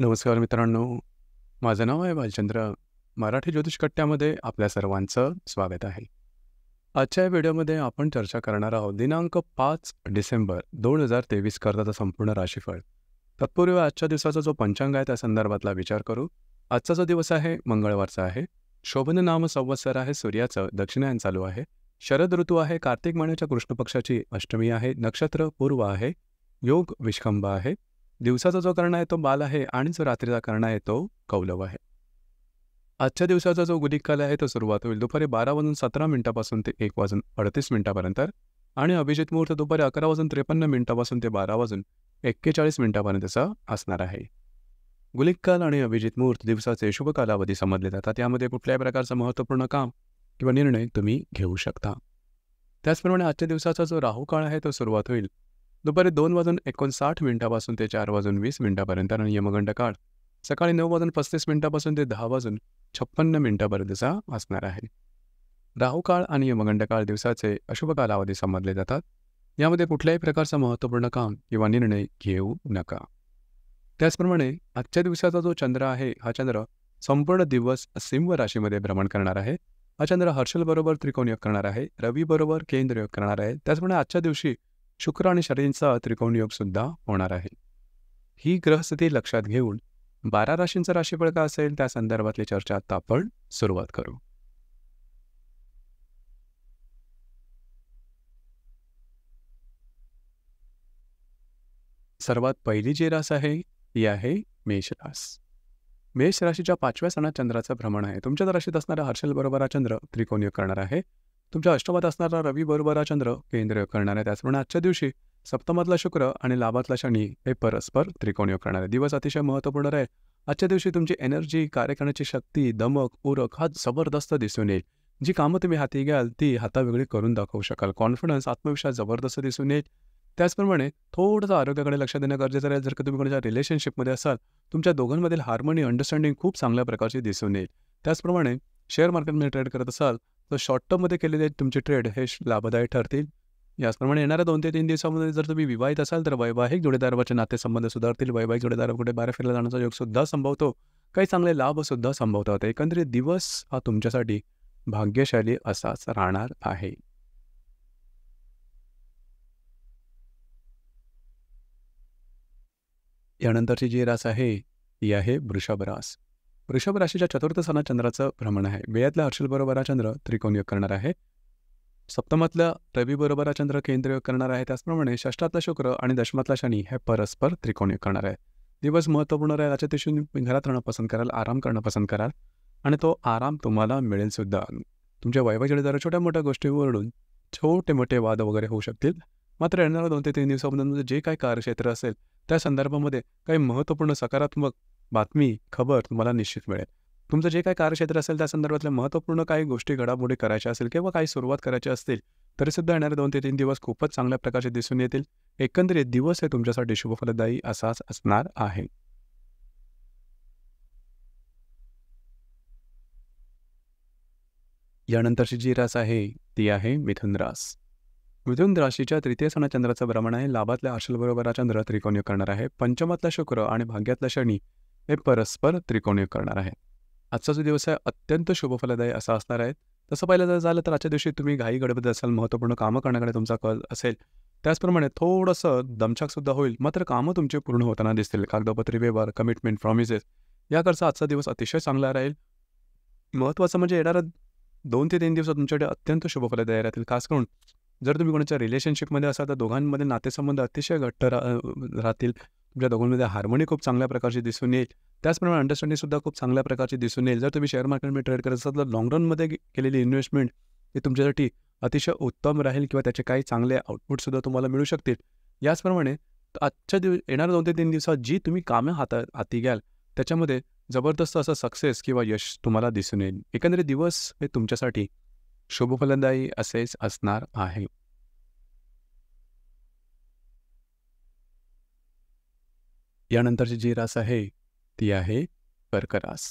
नमस्कार मित्रांनो माझं नाव आहे भालचंद्र मराठी ज्योतिष कट्ट्यामध्ये आपल्या सर्वांचं स्वागत आहे आजच्या या व्हिडिओमध्ये आपण चर्चा करणार आहोत दिनांक पाच डिसेंबर दोन हजार तेवीस करताचा संपूर्ण राशीफळ तत्पूर्वी आजच्या दिवसाचा जो पंचांग आहे त्या संदर्भातला विचार करू आजचा जो दिवस आहे मंगळवारचा आहे शोभन नाम संवत्सर आहे सूर्याचं दक्षिणायन चालू आहे शरद ऋतू आहे कार्तिक महिन्याच्या कृष्ण पक्षाची अष्टमी आहे नक्षत्र पूर्व आहे योग विष्कंभ आहे दिवसाचा जो कर्ण आहे तो बाल आहे आणि जो रात्रीचा कर्ण आहे तो कौलव आहे आजच्या दिवसाचा जो काल आहे तो सुरुवात होईल दुपारी बारा वाजून सतरा मिनिटापासून ते एक वाजून अडतीस मिनिटापर्यंत आणि अभिजित मुहूर्त दुपारी अकरा वाजून त्रेपन्न मिनिटापासून ते बारा वाजून एक्केचाळीस मिनिटापर्यंतचा असणार आहे गुलिक काल आणि अभिजित मुहूर्त दिवसाचे शुभ कालावधी समजले जातात यामध्ये कुठल्याही प्रकारचं महत्त्वपूर्ण काम किंवा निर्णय तुम्ही घेऊ शकता त्याचप्रमाणे आजच्या दिवसाचा जो राहू काळ आहे तो सुरुवात होईल दुपारी दोन वाजून एकोणसाठ मिनिटापासून ते चार वाजून वीस मिनिटापर्यंत यमगंड काळ सकाळी नऊ वाजून पस्तीस मिनिटापासून ते दहा वाजून छप्पन्न मिनिटापर्यंतचा असणार आहे काळ आणि यमगंड काळ दिवसाचे अशुभ कालावधी समजले जातात यामध्ये कुठल्याही प्रकारचं महत्त्वपूर्ण काम किंवा निर्णय घेऊ नका त्याचप्रमाणे आजच्या दिवसाचा जो चंद्र आहे हा चंद्र संपूर्ण दिवस सिंह राशीमध्ये भ्रमण करणार आहे हा चंद्र हर्षलबरोबर त्रिकोण योग करणार आहे रवीबरोबर केंद्र योग करणार आहे त्याचप्रमाणे आजच्या दिवशी शुक्र आणि शरींचा त्रिकोण योग सुद्धा होणार आहे ही ग्रहस्थिती लक्षात घेऊन बारा राशींचं राशीफळ का असेल त्या संदर्भातली चर्चा आता आपण सुरुवात करू सर्वात पहिली जी रास आहे ती आहे मेष रास मेष राशीच्या पाचव्या सणात चंद्राचं भ्रमण आहे तुमच्याच राशीत असणारा हर्षल बरोबर चंद्र चंद्र त्रिकोणयोग करणार आहे तुमच्या अष्टमात असणारा रवी बरोबरा चंद्र केंद्र करणार आहे त्याचप्रमाणे आजच्या दिवशी सप्तमातला शुक्र आणि लाभातला शनी हे परस्पर योग करणार आहे दिवस अतिशय महत्त्वपूर्ण आहे आजच्या दिवशी तुमची एनर्जी कार्य करण्याची शक्ती दमक उरक हा जबरदस्त दिसून येईल जी कामं तुम्ही हाती घ्याल ती हातावेगळी करून दाखवू शकाल कॉन्फिडन्स आत्मविश्वास जबरदस्त दिसून येईल त्याचप्रमाणे थोडंसं आरोग्याकडे लक्ष देणं गरजेचं राहील जर का तुम्ही कोणाच्या रिलेशनशिपमध्ये असाल तुमच्या दोघांमधील हार्मनी अंडरस्टँडिंग खूप चांगल्या प्रकारची दिसून येईल त्याचप्रमाणे शेअर मार्केटमध्ये ट्रेड करत असाल तर शॉर्ट टर्ममध्ये केलेले तुमचे ट्रेड हे लाभदायक ठरतील याचप्रमाणे येणाऱ्या दोन ते तीन दिवसामध्ये जर तुम्ही विवाहित असाल तर वैवाहिक जोडीदारावरचे नातेसंबंध सुधारतील वैवाहिक जोडीदारा कुठे बाहेर फिरला जाण्याचा योगसुद्धा संभवतो काही चांगले लाभसुद्धा संभवतात एकंदरीत दिवस हा तुमच्यासाठी भाग्यशाली असाच राहणार आहे यानंतरची जी रास आहे ती आहे वृषभ रास वृषभ राशीच्या चतुर्थ स्थानात चंद्राचं भ्रमण आहे व्ययातला हर्षल बरोबर हा चंद्र योग करणार आहे सप्तमातला रवी बरोबर हा चंद्र केंद्रयोग करणार आहे त्याचप्रमाणे षष्टातला शुक्र आणि दशमातला शनी हे परस्पर योग करणार आहे दिवस महत्त्वपूर्ण राहील याच्या दिवशी घरात राहणं पसंत कराल आराम करणं पसंत कराल आणि तो आराम तुम्हाला मिळेल सुद्धा तुमच्या वैवाहिक छोट्या मोठ्या गोष्टीवरून छोटे मोठे वाद वगैरे होऊ शकतील मात्र येणाऱ्या दोन ते तीन दिवसापर्यंत जे काही कार्यक्षेत्र असेल त्या संदर्भामध्ये काही महत्त्वपूर्ण सकारात्मक बातमी खबर तुम्हाला निश्चित मिळेल तुमचं जे काही कार्यक्षेत्र असेल त्या संदर्भातल्या महत्त्वपूर्ण काही गोष्टी घडामोडी करायच्या असेल किंवा काही सुरुवात करायच्या असतील तरी सुद्धा येणारे दोन ते तीन दिवस खूपच चांगल्या प्रकारचे दिसून येतील एकंदरीत दिवस हे तुमच्यासाठी शुभफलदायी असाच असणार आहे यानंतरची जी रास आहे ती आहे मिथुन रास मिथुन राशीच्या तृतीय सणा चंद्राचं भ्रमण आहे लाभातल्या आशलबरोबरचा चंद्र त्रिकोण करणार आहे पंचमातला शुक्र आणि भाग्यातला शनी हे परस्पर त्रिकोणीय करणार आहे आजचा जो दिवस आहे अत्यंत शुभफलदायी असा असणार आहे तसं पाहिलं जर झालं तर आजच्या दिवशी तुम्ही घाई गडबड असाल महत्त्वपूर्ण कामं करण्याकडे तुमचा कल असेल त्याचप्रमाणे थोडंसं दमछाकसुद्धा होईल मात्र कामं तुमचे पूर्ण होताना दिसतील कागदोपत्री व्यवहार कमिटमेंट प्रॉमिसेस याकरता आजचा दिवस अतिशय चांगला राहील महत्त्वाचं म्हणजे येणारं दोन ते तीन दिवस तुमच्याकडे अत्यंत शुभफलदायी राहतील खास करून जर तुम्ही कोणाच्या रिलेशनशिपमध्ये असाल तर दोघांमध्ये नातेसंबंध अतिशय घट्ट राहतील तुमच्या दोघांमध्ये हार्मोनी खूप चांगल्या प्रकारची दिसून येईल त्याचप्रमाणे अंडरस्टँडिंगसुद्धा खूप चांगल्या प्रकारची दिसून येईल जर तुम्ही शेअर मार्केटमध्ये ट्रेड करत असाल तर लॉंग रनमध्ये केलेली इन्व्हेस्टमेंट हे तुमच्यासाठी अतिशय उत्तम राहील किंवा त्याचे काही चांगले आउटपुटसुद्धा तुम्हाला मिळू शकतील याचप्रमाणे आजच्या दिवस येणाऱ्या दोन ते तीन दिवसात जी तुम्ही कामं हाता हाती घ्याल त्याच्यामध्ये जबरदस्त असं सक्सेस किंवा यश तुम्हाला दिसून येईल एकंदरीत दिवस हे तुमच्यासाठी शुभफलदायी असेच असणार आहे यानंतरची जी रास आहे ती आहे कर्करास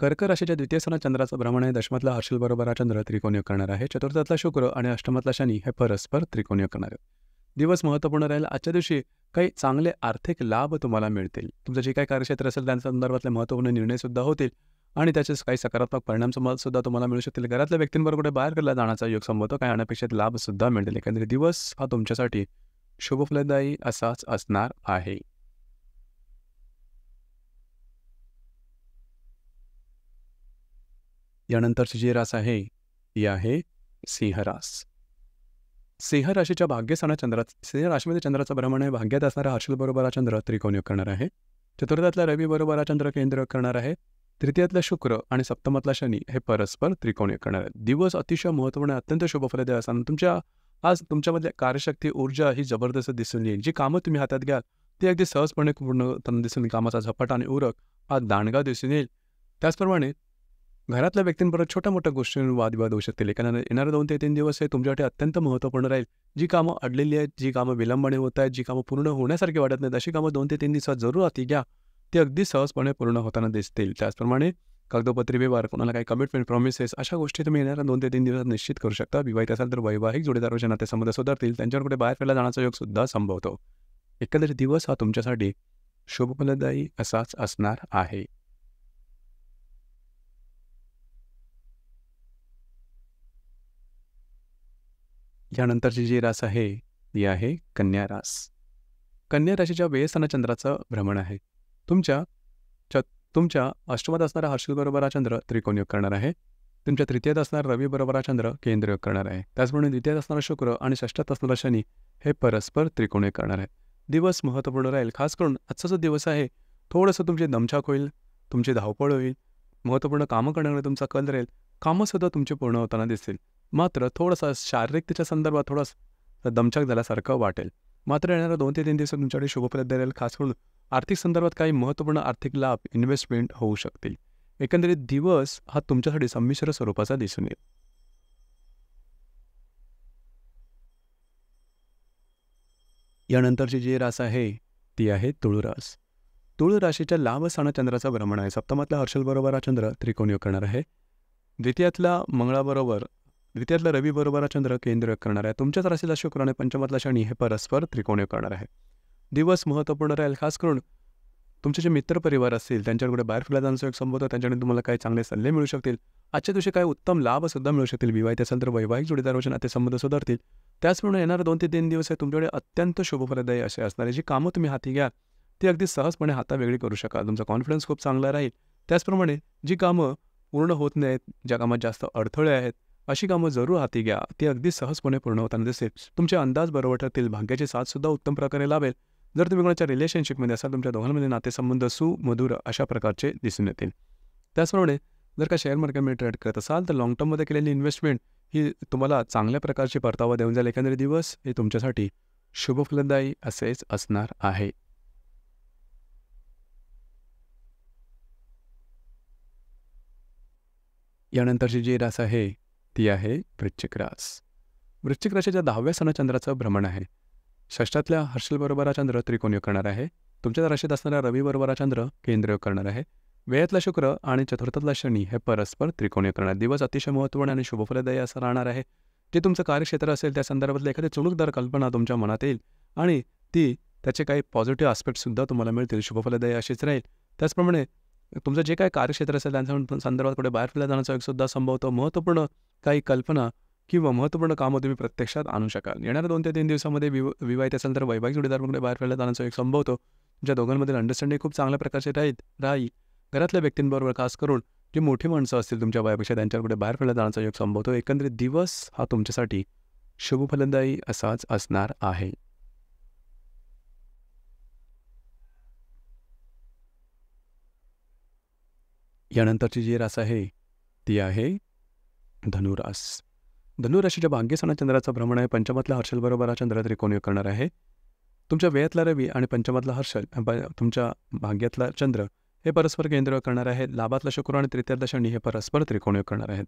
कर्क राशीच्या द्वितीय स्थानात चंद्राचं भ्रमण आहे दशमातला हर्षल बरोबर हा चंद्र त्रिकोणीय करणार आहे चतुर्थातला शुक्र आणि अष्टमातला शनी हे परस्पर त्रिकोणीय करणार दिवस महत्त्वपूर्ण राहील आजच्या दिवशी काही चांगले आर्थिक लाभ तुम्हाला मिळतील तुमचं जे काही कार्यक्षेत्र असेल त्या संदर्भातले महत्त्वपूर्ण निर्णयसुद्धा होतील आणि त्याचे काही सकारात्मक परिणाम सुद्धा तुम्हाला मिळू शकतील घरातल्या व्यक्तींबरोबर कुठे बाहेर करायला जाण्याचा योग संभवतो काही अनपेक्षित लाभसुद्धा मिळतील एकंदरीत दिवस हा तुमच्यासाठी शुभफलदायी असाच असणार आहे यानंतरची जी रास आहे ती आहे सिंहरास सिंह राशीच्या भाग्यस चंद्रा सिंह राशीमध्ये चंद्राचा भ्रमण आहे भाग्यात असणारा हर्षल बरोबर हा चंद्र योग करणार आहे चतुर्थातला रवी बरोबर हा चंद्र केंद्र करणार आहे तृतीयातला शुक्र आणि सप्तमातला शनी हे परस्पर योग करणार आहे दिवस अतिशय महत्त्वपूर्ण अत्यंत शुभफलदायी असताना तुमच्या आज तुमच्यामधल्या कार्यशक्ती ऊर्जा ही जबरदस्त दिसून येईल जी कामं तुम्ही हातात घ्याल ती अगदी सहजपणे पूर्ण दिसून कामाचा झपाटा आणि उरक हा दांडगा दिसून येईल त्याचप्रमाणे घरातल्या व्यक्तींबरोबर छोट्या मोठ्या गोष्टींवर वादविवाद होऊ शकतील एखाद्या येणारे दोन ते तीन दिवस हे तुमच्यासाठी अत्यंत महत्त्वपूर्ण राहील जी कामं अडलेली आहेत जी कामं विलंबाने होत आहेत जी कामं पूर्ण होण्यासारखी वाटत नाहीत अशी कामं दोन ते तीन दिवसात जरूर आती घ्या ते अगदी सहजपणे पूर्ण होताना दिसतील त्याचप्रमाणे कागदोपत्री व्यवहार कोणाला काही कमिटमेंट प्रॉमिसेस अशा गोष्टी तुम्ही येणाऱ्या दोन ते तीन दिवसात निश्चित करू शकता विवाहित असाल तर वैवाहिक जोडीदाराच्या नातेसंबंध सुधारतील त्यांच्यावर कुठे बाहेर फिरायला जाण्याचा योग सुद्धा संभवतो एकंदरीत दिवस हा तुमच्यासाठी शुभफलदायी असाच असणार आहे यानंतरची जी रास आहे ती आहे कन्या रास कन्या राशीच्या व्ययस्थाना चंद्राचं भ्रमण आहे तुमच्या च तुमच्या अष्टमात असणारा हर्षबरोबर हा चंद्र त्रिकोणयोग करणार आहे तुमच्या तृतीयात असणारा रवी बरोबर हा चंद्र केंद्रयोग करणार आहे त्याचप्रमाणे द्वितीयात असणारा शुक्र आणि षष्ठात असणारा शनी हे परस्पर त्रिकोणयोग करणार आहे दिवस महत्त्वपूर्ण राहील खास करून आजचा जो दिवस आहे थोडंसं तुमची दमछाक होईल तुमची धावपळ होईल महत्त्वपूर्ण कामं करण्याकडे तुमचा कल राहील कामंसुद्धा तुमचे पूर्ण होताना दिसतील मात्र थोडासा तिच्या संदर्भात थोडासा दमछाक झाल्यासारखं वाटेल मात्र येणाऱ्या दोन ते तीन दिवसात तुमच्याकडे शुभ द्याल खास करून आर्थिक संदर्भात काही महत्त्वपूर्ण आर्थिक लाभ इन्व्हेस्टमेंट होऊ शकतील एकंदरीत दिवस हा तुमच्यासाठी संमिश्र स्वरूपाचा दिसून येईल यानंतरची जी रास आहे ती आहे तुळू रास राशीच्या लाभ स्थाना चंद्राचं भ्रमण आहे सप्तमातला हर्षलबरोबर हा चंद्र योग करणार आहे द्वितीयातला मंगळाबरोबर द्वितीयातला रवी बरोबर चंद्र केंद्र करणार आहे तुमच्याच राशीला शुक्र आणि पंचमातला शनी हे परस्पर त्रिकोणीय करणार आहे दिवस महत्त्वपूर्ण राहील खास करून तुमचे जे मित्रपरिवार असतील त्यांच्याकडे बाहेर फिरला जाण्याचा एक संबंध त्यांच्याकडे तुम्हाला काही चांगले सल्ले मिळू शकतील आजच्या दिवशी काही उत्तम लाभ सुद्धा मिळू शकतील विवाहित असेल तर वैवाहिक जोडीदार वचन ते संबंध सुधारतील त्याचप्रमाणे येणारे दोन ते तीन दिवस हे तुमच्याकडे अत्यंत शुभफलदायी असे असणारे जी कामं तुम्ही हाती घ्या ती अगदी सहजपणे हाता वेगळी करू शकाल तुमचा कॉन्फिडन्स खूप चांगला राहील त्याचप्रमाणे जी कामं पूर्ण होत नाहीत ज्या कामात जास्त अडथळे आहेत अशी कामं जरूर हाती घ्या ती अगदी सहजपणे पूर्ण होताना दिसेल तुमचे अंदाज बरोबर ठरतील भाग्याची साथसुद्धा उत्तम प्रकारे लावेल जर तुम्ही कोणाच्या रिलेशनशिपमध्ये असाल तुमच्या दोघांमध्ये नातेसंबंध सुमधुर अशा प्रकारचे दिसून येतील त्याचप्रमाणे जर का शेअर मार्केटमध्ये ट्रेड करत असाल तर लॉंग टर्ममध्ये केलेली इन्व्हेस्टमेंट ही तुम्हाला चांगल्या प्रकारची परतावा देऊन जाईल एखाद्या दिवस हे तुमच्यासाठी शुभफलदायी असेच असणार आहे यानंतरची जी रास आहे ती आहे वृश्चिक रास वृश्चिक राशीच्या दहाव्या सणचंद्राचं चंद्राचं भ्रमण आहे षष्टातल्या हर्षल चंद्र त्रिकोण योग करणार आहे तुमच्या राशीत असणारा रवी चंद्र केंद्र योग करणार आहे वेळातला शुक्र आणि चतुर्थातला शनी हे परस्पर त्रिकोण योग करणार दिवस अतिशय महत्त्वपूर्ण आणि शुभफलदायी असं राहणार आहे जे तुमचं कार्यक्षेत्र असेल त्या संदर्भातले एखादी चुणूकदार कल्पना तुमच्या मनात येईल आणि ती त्याचे काही पॉझिटिव्ह आस्पेक्टसुद्धा तुम्हाला मिळतील शुभफलदायी अशीच राहील त्याचप्रमाणे तुमचं जे काय कार्यक्षेत्र असेल त्यांच्या संदर्भात पुढे बाहेर फिरला जाण्याचा एक सुद्धा संभवतो महत्त्वपूर्ण काही कल्पना किंवा महत्त्वपूर्ण कामं तुम्ही प्रत्यक्षात आणू शकाल येणाऱ्या दोन ते तीन दिवसामध्ये विव विवाहित असेल तर वैवाहिक जोडीदारांकडे बाहेर फिरला जाण्याचा एक संभवतो ज्या दोघांमधील अंडरस्टँडिंग खूप चांगल्या प्रकारचे राहील राही घरातल्या व्यक्तींबरोबर खास करून जी मोठी माणसं असतील तुमच्या वयापेक्षा त्यांच्याकडे बाहेर फिरला जाण्याचा योग संभवतो एकंदरीत दिवस हा तुमच्यासाठी शुभफलंदायी असाच असणार आहे यानंतरची जी रास आहे ती आहे धनुरास धनुराशीच्या भाग्य चंद्राचं भ्रमण आहे पंचमातला हर्षल बरोबर हा चंद्र त्रिकोण करणार आहे तुमच्या व्ययातला रवी आणि पंचमातला हर्षल तुमच्या भाग्यातला चंद्र हे परस्पर केंद्र करणार आहे लाभातला शुक्र आणि तृतीयातला शनी हे परस्पर त्रिकोण करणार आहेत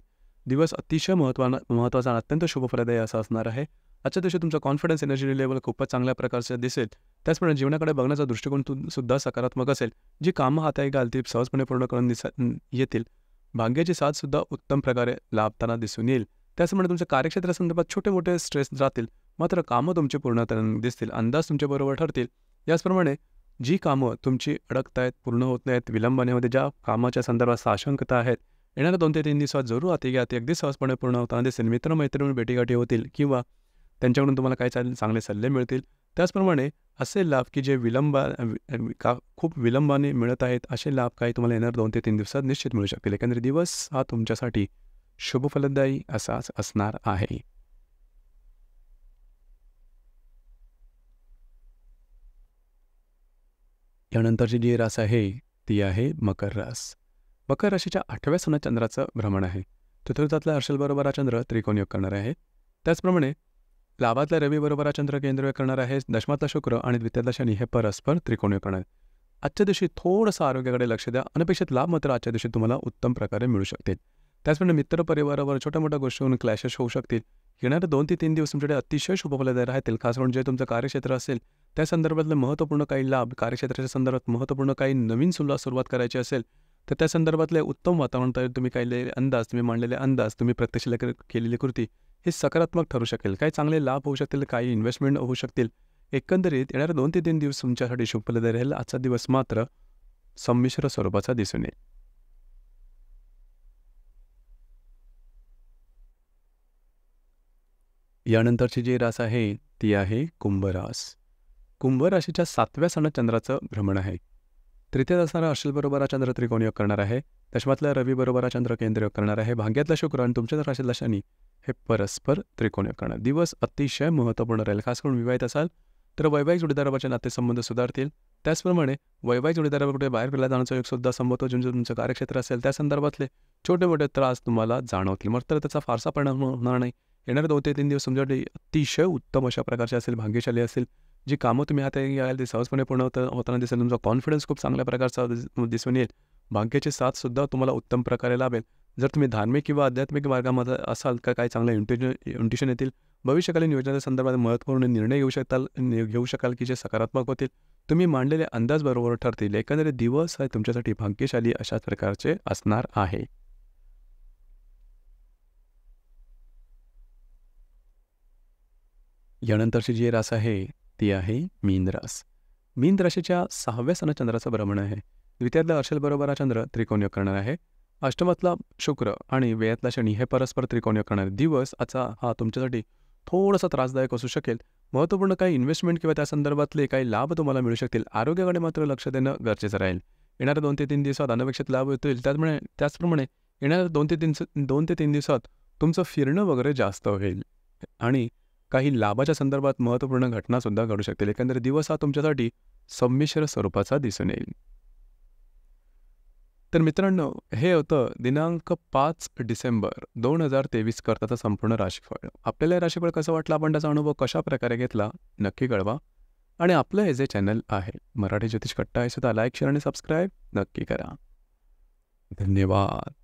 दिवस अतिशय महत्वा महत्त्वाचा अत्यंत शुभप्रदय असा असणार आहे आजच्या दिवशी तुमचा कॉन्फिडन्स एनर्जी लेवल खूपच चांगल्या प्रकारचं दिसेल त्याचप्रमाणे जीवनाकडे बघण्याचा दृष्टिकोन सुद्धा सकारात्मक असेल जी कामं घाल ती सहजपणे पूर्ण करून दिस येतील भाग्याची साथसुद्धा उत्तम प्रकारे लाभताना दिसून येईल त्याचप्रमाणे तुमच्या कार्यक्षेत्रासंदर्भात छोटे मोठे स्ट्रेस राहतील मात्र कामं तुमचे पूर्णतर दिसतील अंदाज बरोबर ठरतील याचप्रमाणे जी कामं तुमची अडकतायत पूर्ण होत नाहीत विलंबनेमध्ये ज्या कामाच्या संदर्भात साशंकता आहेत येणाऱ्या दोन ते तीन दिवसात जरूर हाती घ्या अगदी सहजपणे पूर्ण होताना दिसेल मित्रमैत्रिणी भेटीगाठी होतील किंवा त्यांच्याकडून तुम्हाला काय चालेल चांगले सल्ले मिळतील त्याचप्रमाणे असे लाभ की जे विलंब का खूप विलंबाने मिळत आहेत असे लाभ काही तुम्हाला येणार दोन ते तीन दिवसात निश्चित मिळू शकतील एकंदरीत दिवस हा तुमच्यासाठी शुभफलदायी असाच असणार आहे यानंतरची जी रास आहे ती आहे मकर रास मकर राशीच्या आठव्या सणात चंद्राचं भ्रमण आहे चतुर्थातला बरोबर हा चंद्र त्रिकोण योग करणार आहे त्याचप्रमाणे लाभातल्या रवी बरोबर चंद्र केंद्रीय करणार आहे दशमातला शुक्र आणि द्वित्यादशानी हे परस्पर त्रिकोणीय करणार आजच्या दिवशी थोडंसं आरोग्याकडे लक्ष द्या अनपेक्षित लाभ मात्र आजच्या दिवशी तुम्हाला उत्तम प्रकारे मिळू शकतील त्याचप्रमाणे मित्रपरिवारावर छोट्या मोठ्या गोष्टीवरून क्लॅशेस होऊ शकतील येणारे दोन ते तीन दिवस तुमच्याकडे अतिशय उपलब्ध राहतील खास जे म्हणजे तुमचं कार्यक्षेत्र असेल त्या संदर्भातलं महत्त्वपूर्ण काही लाभ कार्यक्षेत्राच्या संदर्भात महत्त्वपूर्ण काही नवीन सुला सुरुवात करायची असेल तर त्या संदर्भातले उत्तम वातावरण तयार तुम्ही काहीले अंदाज तुम्ही मांडलेले अंदाज तुम्ही प्रत्यक्ष केलेली कृती हे सकारात्मक ठरू शकेल काही चांगले लाभ होऊ शकतील काही इन्व्हेस्टमेंट होऊ शकतील एकंदरीत येणारे दोन ते तीन दिवस तुमच्यासाठी शुभलद राहील आजचा दिवस मात्र संमिश्र स्वरूपाचा दिसून येईल यानंतरची जी रास आहे ती आहे कुंभरास कुंभ सातव्या सणात चंद्राचं भ्रमण आहे तृतीयात असणारा बरोबर हा चंद्र योग करणार आहे दशमातला रवी बरोबर हा चंद्र योग करणार आहे भाग्यातला शुक्र आणि तुमच्या राशीतला शनी हे परस्पर त्रिकोणी करणं दिवस अतिशय महत्त्वपूर्ण राहील खास करून विवाहित असाल तर वैवाहिक जोडीदाराबाचे नातेसंबंध सुधारतील त्याचप्रमाणे वैवाहिक कुठे बाहेर फिरला जाण्याचा एक सुद्धा संभवतो जो तुमचं कार्यक्षेत्र असेल त्या संदर्भातले छोटे मोठे त्रास तुम्हाला जाणवतील मात्र त्याचा फारसा परिणाम होणार नाही येणारे दोन ते तीन दिवस तुमच्यासाठी अतिशय उत्तम अशा प्रकारचे असेल भाग्यशाली असेल जी कामं तुम्ही हाती याल ते सहजपणे पूर्ण होत होताना दिसेल तुमचा कॉन्फिडन्स खूप चांगल्या प्रकारचा दिसून येईल भाग्याची साथसुद्धा तुम्हाला उत्तम प्रकारे लाभेल जर तुम्ही धार्मिक किंवा आध्यात्मिक मार्गामध्ये असाल का काय चांगल्या इंटेशन इंटेशन येतील भविष्यकालीन नियोजनाच्या संदर्भात महत्त्वपूर्ण निर्णय घेऊ शकताल घेऊ शकाल की जे सकारात्मक होतील तुम्ही मांडलेले अंदाज बरोबर ठरतील एकंदरीत दिवस हे तुमच्यासाठी भाग्यशाली अशा प्रकारचे असणार आहे यानंतरची जी रास आहे ती आहे मीन रास मीन राशीच्या सहाव्या सण चंद्राचं भ्रमण आहे द्वितीयातला अर्शल बरोबर चंद्र त्रिकोण करणार आहे अष्टमातला शुक्र आणि व्ययातला शनी हे परस्पर त्रिकोणी करणारे दिवस आता हा तुमच्यासाठी थोडासा त्रासदायक असू शकेल महत्त्वपूर्ण काही इन्व्हेस्टमेंट किंवा त्या संदर्भातले काही लाभ तुम्हाला मिळू शकतील आरोग्याकडे मात्र लक्ष देणं गरजेचं राहील येणाऱ्या दोन ते तीन दिवसात अनपेक्षित लाभ होतील त्यामुळे त्याचप्रमाणे येणाऱ्या दोन ते तीन दोन ते तीन दिवसात तुमचं फिरणं वगैरे जास्त होईल आणि काही लाभाच्या संदर्भात महत्त्वपूर्ण घटनासुद्धा घडू शकतील एकंदर दिवस हा तुमच्यासाठी संमिश्र स्वरूपाचा दिसून येईल तर मित्रांनो हे होतं दिनांक पाच डिसेंबर दोन हजार तेवीस करताचं संपूर्ण राशीफळ आपल्याला राशीफळ कसं वाटलं आपण त्याचा अनुभव कशा प्रकारे घेतला नक्की कळवा आणि आपलं हे जे चॅनल आहे मराठी ज्योतिष कट्टा हे सुद्धा लाईक शेअर आणि सबस्क्राईब नक्की करा धन्यवाद